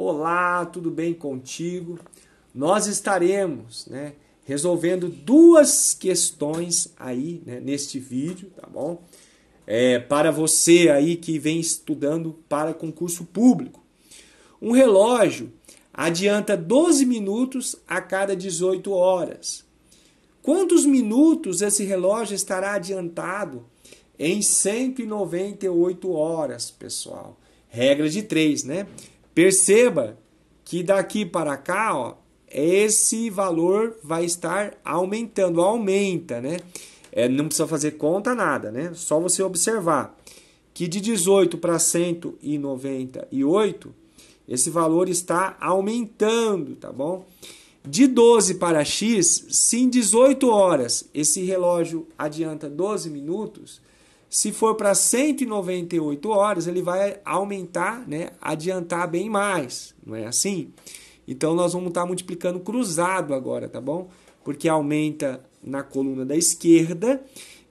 Olá, tudo bem contigo? Nós estaremos né, resolvendo duas questões aí né, neste vídeo, tá bom? É, para você aí que vem estudando para concurso público. Um relógio adianta 12 minutos a cada 18 horas. Quantos minutos esse relógio estará adiantado em 198 horas, pessoal? Regra de 3, né? Perceba que daqui para cá, ó, esse valor vai estar aumentando, aumenta, né? É, não precisa fazer conta nada, né? Só você observar que de 18 para 198, esse valor está aumentando, tá bom? De 12 para X, se em 18 horas esse relógio adianta 12 minutos, se for para 198 horas, ele vai aumentar, né, adiantar bem mais, não é assim? Então nós vamos estar tá multiplicando cruzado agora, tá bom? Porque aumenta na coluna da esquerda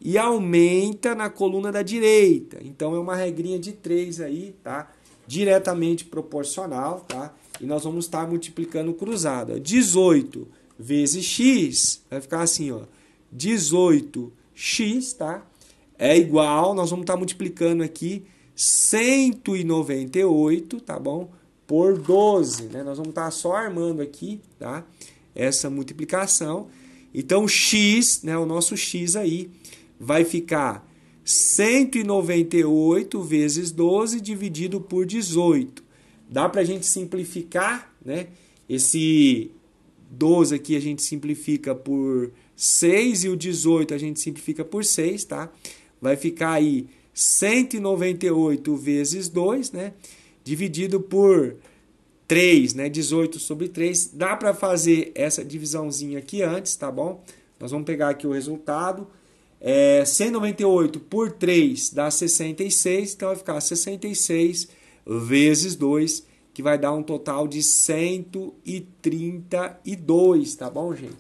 e aumenta na coluna da direita. Então é uma regrinha de 3 aí, tá? Diretamente proporcional, tá? E nós vamos estar tá multiplicando cruzado. 18 vezes x vai ficar assim, ó. 18x, tá? é igual, nós vamos estar tá multiplicando aqui 198, tá bom? Por 12, né? Nós vamos estar tá só armando aqui, tá? Essa multiplicação. Então, x, né, o nosso x aí, vai ficar 198 vezes 12 dividido por 18. Dá para a gente simplificar, né? Esse 12 aqui a gente simplifica por 6 e o 18 a gente simplifica por 6, tá? vai ficar aí 198 vezes 2, né? Dividido por 3, né? 18 sobre 3. Dá para fazer essa divisãozinha aqui antes, tá bom? Nós vamos pegar aqui o resultado. É, 198 por 3 dá 66, então vai ficar 66 vezes 2, que vai dar um total de 132, tá bom, gente?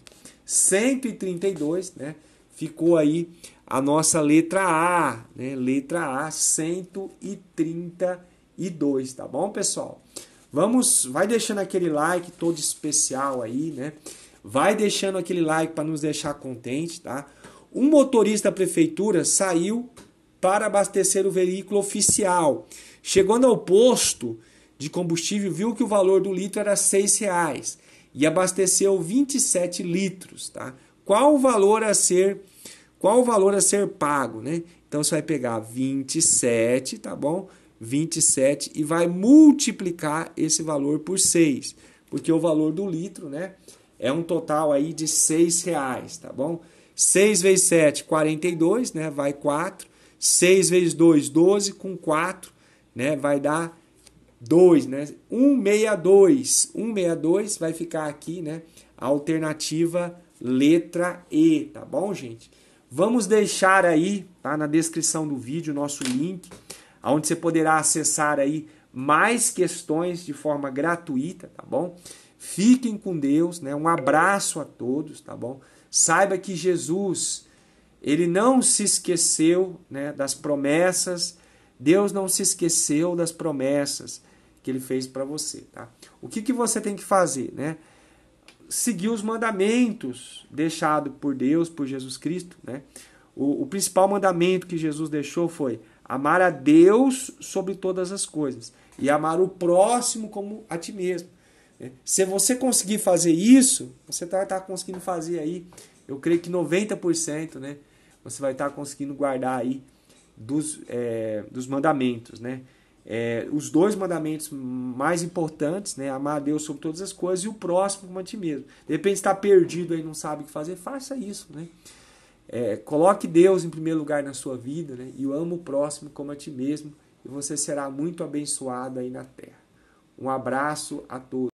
132, né? Ficou aí a nossa letra A, né? Letra A 132, tá bom, pessoal? Vamos, vai deixando aquele like todo especial aí, né? Vai deixando aquele like para nos deixar contente, tá? Um motorista da prefeitura saiu para abastecer o veículo oficial. Chegando ao posto de combustível, viu que o valor do litro era R$ reais e abasteceu 27 litros, tá? Qual o valor a ser qual o valor a ser pago, né? Então você vai pegar 27, tá bom? 27 e vai multiplicar esse valor por 6, porque o valor do litro, né, é um total aí de 6 tá bom? 6 vezes 7, 42, né, vai 4. 6 vezes 2, 12, com 4, né, vai dar 2, né? 162, 162 vai ficar aqui, né, a alternativa letra E, tá bom, gente? Vamos deixar aí tá, na descrição do vídeo nosso link, onde você poderá acessar aí mais questões de forma gratuita, tá bom? Fiquem com Deus, né? Um abraço a todos, tá bom? Saiba que Jesus, ele não se esqueceu, né, das promessas. Deus não se esqueceu das promessas que ele fez para você, tá? O que que você tem que fazer, né? seguir os mandamentos deixados por Deus, por Jesus Cristo. Né? O, o principal mandamento que Jesus deixou foi amar a Deus sobre todas as coisas e amar o próximo como a ti mesmo. Né? Se você conseguir fazer isso, você vai tá, estar tá conseguindo fazer aí, eu creio que 90%, né? Você vai estar tá conseguindo guardar aí dos, é, dos mandamentos, né? é, os dois mandamentos mais importantes, né? Amar a Deus sobre todas as coisas e o próximo como a ti mesmo. De repente está perdido e não sabe o que fazer, faça isso, né? É, coloque Deus em primeiro lugar na sua vida, né? E amo o próximo como a ti mesmo e você será muito abençoado aí na terra. Um abraço a todos.